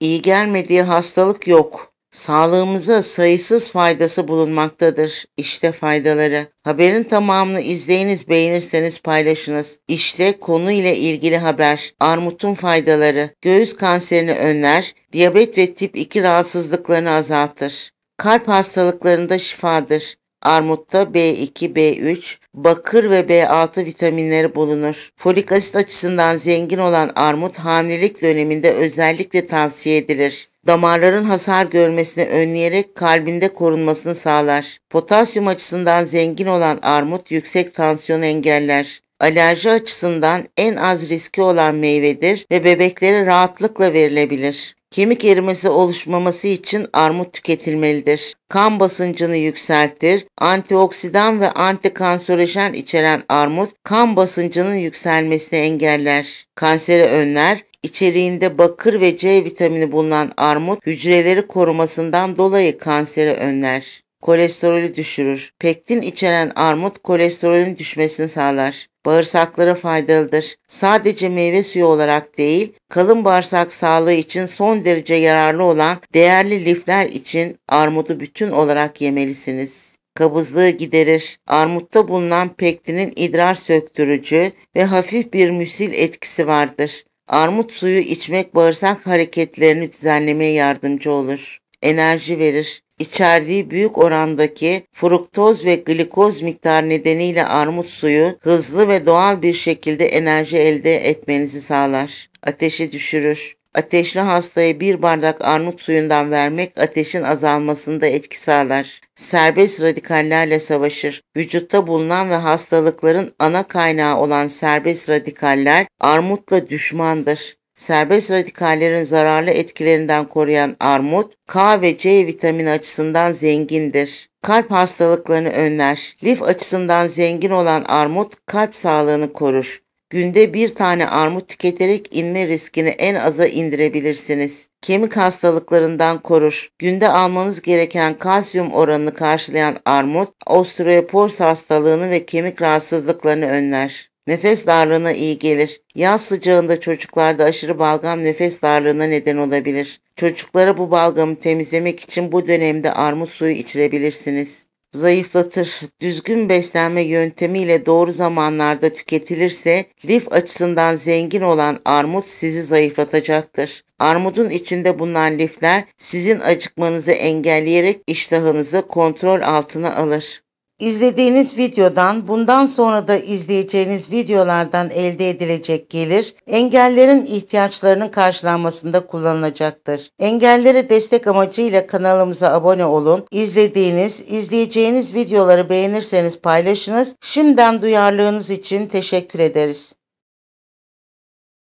iyi gelmediği hastalık yok. Sağlığımıza sayısız faydası bulunmaktadır. İşte faydaları. Haberin tamamını izleyiniz, beğenirseniz paylaşınız. İşte konu ile ilgili haber. Armutun faydaları. Göğüs kanserini önler, diyabet ve tip 2 rahatsızlıklarını azaltır. Kalp hastalıklarında şifadır. Armutta B2, B3, bakır ve B6 vitaminleri bulunur. Folik asit açısından zengin olan armut hamilelik döneminde özellikle tavsiye edilir damarların hasar görmesini önleyerek kalbinde korunmasını sağlar. Potasyum açısından zengin olan armut yüksek tansiyon engeller. Alerji açısından en az riski olan meyvedir ve bebeklere rahatlıkla verilebilir. Kemik erimesi oluşmaması için armut tüketilmelidir. Kan basıncını yükseltir. Antioksidan ve antikanserojen içeren armut kan basıncının yükselmesini engeller. Kanseri önler. İçeriğinde bakır ve C vitamini bulunan armut hücreleri korumasından dolayı kanseri önler kolesterolü düşürür. Pektin içeren armut kolesterolün düşmesini sağlar. Bağırsaklara faydalıdır. Sadece meyve suyu olarak değil, kalın bağırsak sağlığı için son derece yararlı olan değerli lifler için armudu bütün olarak yemelisiniz kabızlığı giderir. Armutta bulunan pektinin idrar söktürücü ve hafif bir müsil etkisi vardır. Armut suyu içmek bağırsak hareketlerini düzenlemeye yardımcı olur. Enerji verir. İçerdiği büyük orandaki fruktoz ve glikoz miktar nedeniyle armut suyu hızlı ve doğal bir şekilde enerji elde etmenizi sağlar. Ateşi düşürür. Ateşli hastaya bir bardak armut suyundan vermek ateşin azalmasında etki sağlar. Serbest radikallerle savaşır. Vücutta bulunan ve hastalıkların ana kaynağı olan serbest radikaller armutla düşmandır serbest radikallerin zararlı etkilerinden koruyan armut, K ve C vitamini açısından zengindir. Kalp hastalıklarını önler. Lif açısından zengin olan armut kalp sağlığını korur. Günde bir tane armut tüketerek inme riskini en aza indirebilirsiniz. Kemik hastalıklarından korur. Günde almanız gereken kalsiyum oranını karşılayan armut, osteoporoz hastalığını ve kemik rahatsızlıklarını önler. Nefes darlığına iyi gelir. Yaz sıcağında çocuklarda aşırı balgam nefes darlığına neden olabilir. Çocuklara bu balgamı temizlemek için bu dönemde armut suyu içirebilirsiniz. Zayıflatır. Düzgün beslenme yöntemiyle doğru zamanlarda tüketilirse lif açısından zengin olan armut sizi zayıflatacaktır. Armudun içinde bulunan lifler sizin acıkmanızı engelleyerek iştahınızı kontrol altına alır. İzlediğiniz videodan bundan sonra da izleyeceğiniz videolardan elde edilecek gelir engellerin ihtiyaçlarının karşılanmasında kullanılacaktır. Engellere destek amacıyla kanalımıza abone olun. İzlediğiniz, izleyeceğiniz videoları beğenirseniz paylaşınız. Şimdiden duyarlılığınız için teşekkür ederiz.